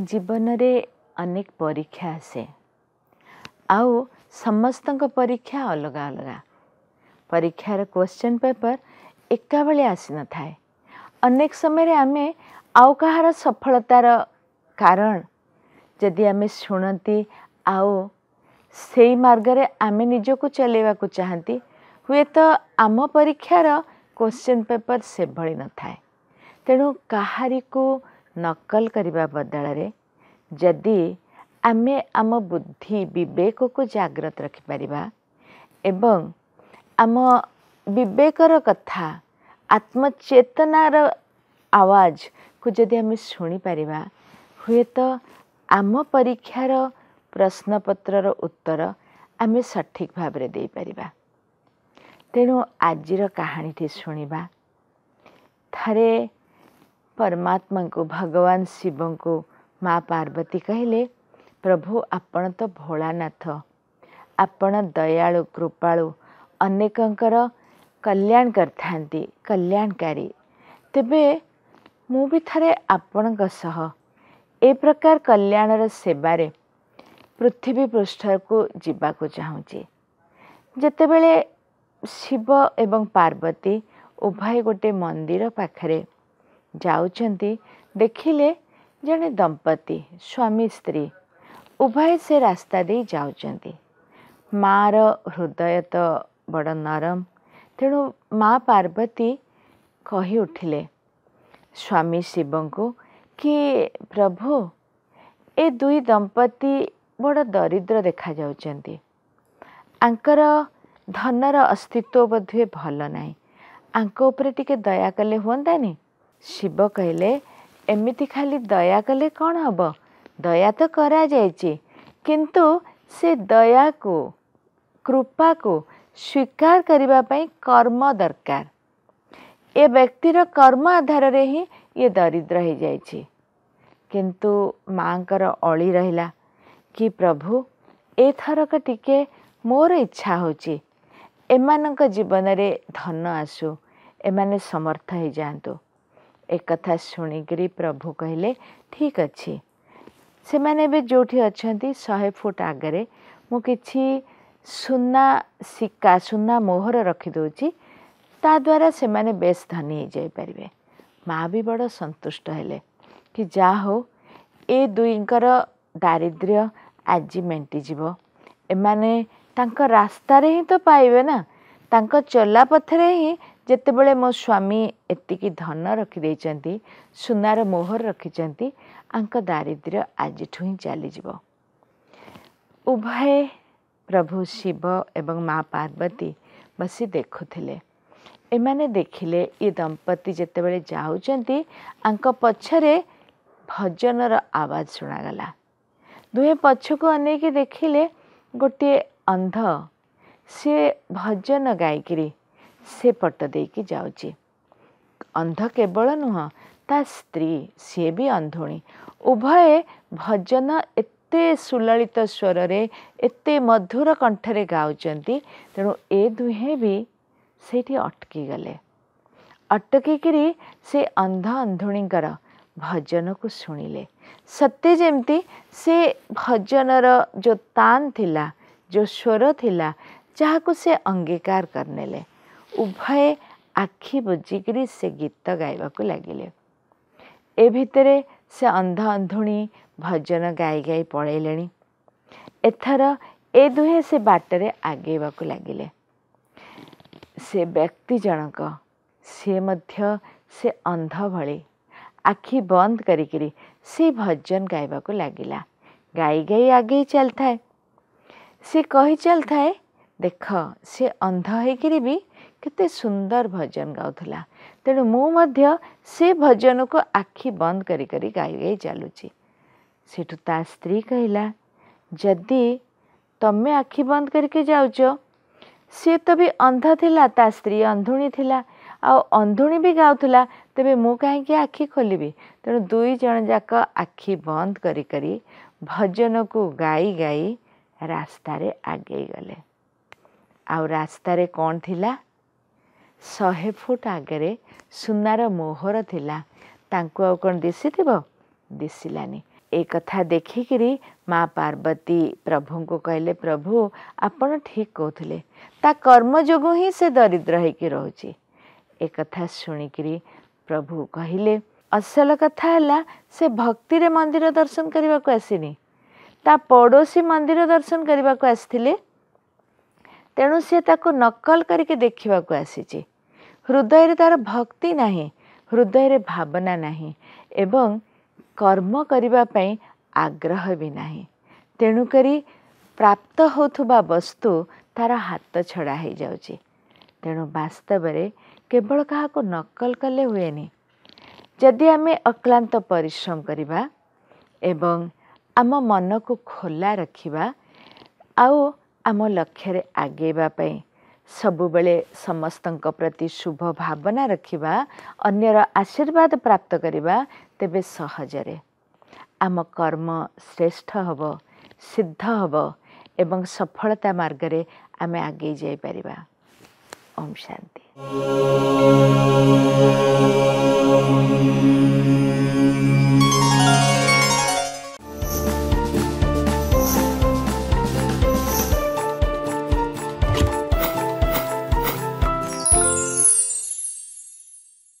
जीवन अनेक परीक्षा आे आउ समस्तीक्षा अलगा अलगा परीक्षा र क्वशन पेपर एका न थाए, अनेक समय आमे आउँ सफलतार कारण जति आम शुणति आउ मर्गर निजको चलैवाको चाहँदै हेत आम परीक्षा र क्वशन पेपर सभि नै तेणु कि ନକଲ କରିବା ବଦଳରେ ଯଦି ଆମେ ଆମ ବୁଦ୍ଧି ବିବେକକୁ ଜାଗ୍ରତ ରଖିପାରିବା ଏବଂ ଆମ ବିବେକର କଥା ଆତ୍ମଚେତନାର ଆୱାଜକୁ ଯଦି ଆମେ ଶୁଣିପାରିବା ହୁଏତ ଆମ ପରୀକ୍ଷାର ପ୍ରଶ୍ନପତ୍ରର ଉତ୍ତର ଆମେ ସଠିକ୍ ଭାବରେ ଦେଇପାରିବା ତେଣୁ ଆଜିର କାହାଣୀଟି ଶୁଣିବା ଥରେ परमा भगवान् शिको मा पर्वती कहिले प्रभुप भोलानाथ आप दा कृपाु अनेक कल्याण कल्याणकारी गरिब म थोर आपणको सह ए प्रकार कल्याण र सेवार पृथ्वी पृष्ठको जुवा बेले शिव एवं पार्वती उभय गोटे मन्दिर पाखरे देखिले जने दम्पति स्वामी स्त्री उभय सेस्तादे जा मादय त बड नरम तेणु मा उठिले, स्वामी शिव कि प्रभु ए दुई दम्पति बड दरिद्र देखा धनर अस्तित्व बे भयो नै अरू टिक दयाकले हानि शिव कहले एमिति खाली दया कले कोन हबो दया त करा जाय छे से दया को कृपा को स्वीकार करबा पई कर्म दरकार ए व्यक्तिर कर्म आधार ही ये दरीद्र हे जाय छे किंतु मांग कर ओळी रहला की प्रभु ए थरक टिके मोर इच्छा होची एमानक जीवन धन आसु ए समर्थ है जानतो ଏକଥା ଶୁଣିକିରି ପ୍ରଭୁ କହିଲେ ଠିକ୍ ଅଛି ସେମାନେ ଏବେ ଯେଉଁଠି ଅଛନ୍ତି ଶହେ ଫୁଟ ଆଗରେ ମୁଁ କିଛି ସୁନା ସିକା ସୁନା ମୋହର ରଖିଦେଉଛି ତା ଦ୍ୱାରା ସେମାନେ ବେଶ ଧନୀ ହେଇଯାଇପାରିବେ ମା' ବି ବଡ଼ ସନ୍ତୁଷ୍ଟ ହେଲେ କି ଯାହା ହଉ ଏ ଦୁଇଙ୍କର ଦାରିଦ୍ର୍ୟ ଆଜି ମେଣ୍ଟିଯିବ ଏମାନେ ତାଙ୍କ ରାସ୍ତାରେ ହିଁ ତ ପାଇବେ ନା ତାଙ୍କ ଚଲା ପଥରେ ହିଁ जति बेला मो स्वामी एतिकि धन रकिदेछ सुनार मोहर रिका दारिद्र आज चली चाहिँ उभय प्रभु शिव ए मार्वती बसि देखुदै ए दम्पति जति बेला जाउँ अछा भजन र आवाज गला दुहे पछकु अनैक देखिले गोटे अन्ध से भजन गाइकि से पट दे कि अंध केवल नुह ता स्त्री सी भी अंधुणी उभय भजन एत सुलित स्वर से एत मधुर कंठरे गाँव तेणु ए दुहे भी से अटकी गले अटकी से अंध अंधुणी भजन को शुणिले सत्य जमती से भजन रो तान थिला जो स्वर थिला जहाँ को से अंगीकार करने ଉଭୟେ ଆଖି ବୁଜିକିରି ସେ ଗୀତ ଗାଇବାକୁ ଲାଗିଲେ ଏ ଭିତରେ ସେ ଅନ୍ଧ ଅନ୍ଧୁଣି ଭଜନ ଗାଇ ଗାଇ ପଳେଇଲେଣି ଏଥର ଏ ଦୁହେଁ ସେ ବାଟରେ ଆଗେଇବାକୁ ଲାଗିଲେ ସେ ବ୍ୟକ୍ତି ଜଣକ ସିଏ ମଧ୍ୟ ସେ ଅନ୍ଧ ଭଳି ଆଖି ବନ୍ଦ କରିକିରି ସେ ଭଜନ ଗାଇବାକୁ ଲାଗିଲା ଗାଇ ଗାଇ ଆଗେଇ ଚାଲିଥାଏ ସେ କହି ଚାଲିଥାଏ ଦେଖ ସେ ଅନ୍ଧ ହେଇକିରି ବି କେତେ ସୁନ୍ଦର ଭଜନ ଗାଉଥିଲା ତେଣୁ ମୁଁ ମଧ୍ୟ ସେ ଭଜନକୁ ଆଖି ବନ୍ଦ କରି କରି ଗାଇ ଗାଇ ଚାଲୁଛି ସେଠୁ ତା ସ୍ତ୍ରୀ କହିଲା ଯଦି ତମେ ଆଖି ବନ୍ଦ କରିକି ଯାଉଛ ସିଏ ତ ବି ଅନ୍ଧ ଥିଲା ତା ସ୍ତ୍ରୀ ଅନ୍ଧୁଣୀ ଥିଲା ଆଉ ଅନ୍ଧୁଣୀ ବି ଗାଉଥିଲା ତେବେ ମୁଁ କାହିଁକି ଆଖି ଖୋଲିବି ତେଣୁ ଦୁଇ ଜଣ ଯାକ ଆଖି ବନ୍ଦ କରି କରି ଭଜନକୁ ଗାଇ ଗାଇ ରାସ୍ତାରେ ଆଗେଇ ଗଲେ ଆଉ ରାସ୍ତାରେ କ'ଣ ଥିଲା ଶହେ ଫୁଟ୍ ଆଗରେ ସୁନାର ମୋହର ଥିଲା ତାଙ୍କୁ ଆଉ କ'ଣ ଦିଶିଥିବ ଦିଶିଲାନି ଏ କଥା ଦେଖିକିରି ମା ପାର୍ବତୀ ପ୍ରଭୁଙ୍କୁ କହିଲେ ପ୍ରଭୁ ଆପଣ ଠିକ୍ କହୁଥିଲେ ତା କର୍ମ ଯୋଗୁଁ ହିଁ ସେ ଦରିଦ୍ର ହେଇକି ରହୁଛି ଏ କଥା ଶୁଣିକିରି ପ୍ରଭୁ କହିଲେ ଅସଲ କଥା ହେଲା ସେ ଭକ୍ତିରେ ମନ୍ଦିର ଦର୍ଶନ କରିବାକୁ ଆସିନି ତା ପଡ଼ୋଶୀ ମନ୍ଦିର ଦର୍ଶନ କରିବାକୁ ଆସିଥିଲେ ତେଣୁ ସେ ତାକୁ ନକଲ କରିକି ଦେଖିବାକୁ ଆସିଛି ହୃଦୟରେ ତା'ର ଭକ୍ତି ନାହିଁ ହୃଦୟରେ ଭାବନା ନାହିଁ ଏବଂ କର୍ମ କରିବା ପାଇଁ ଆଗ୍ରହ ବି ନାହିଁ ତେଣୁକରି ପ୍ରାପ୍ତ ହେଉଥିବା ବସ୍ତୁ ତା'ର ହାତ ଛଡ଼ା ହୋଇଯାଉଛି ତେଣୁ ବାସ୍ତବରେ କେବଳ କାହାକୁ ନକଲ କଲେ ହୁଏନି ଯଦି ଆମେ ଅକ୍ଲାନ୍ତ ପରିଶ୍ରମ କରିବା ଏବଂ ଆମ ମନକୁ ଖୋଲା ରଖିବା ଆଉ ଆମ ଲକ୍ଷ୍ୟରେ ଆଗେଇବା ପାଇଁ ସବୁବେଳେ ସମସ୍ତଙ୍କ ପ୍ରତି ଶୁଭ ଭାବନା ରଖିବା ଅନ୍ୟର ଆଶୀର୍ବାଦ ପ୍ରାପ୍ତ କରିବା ତେବେ ସହଜରେ ଆମ କର୍ମ ଶ୍ରେଷ୍ଠ ହେବ ସିଦ୍ଧ ହେବ ଏବଂ ସଫଳତା ମାର୍ଗରେ ଆମେ ଆଗେଇ ଯାଇପାରିବା ଓମ୍ ଶାନ୍ତି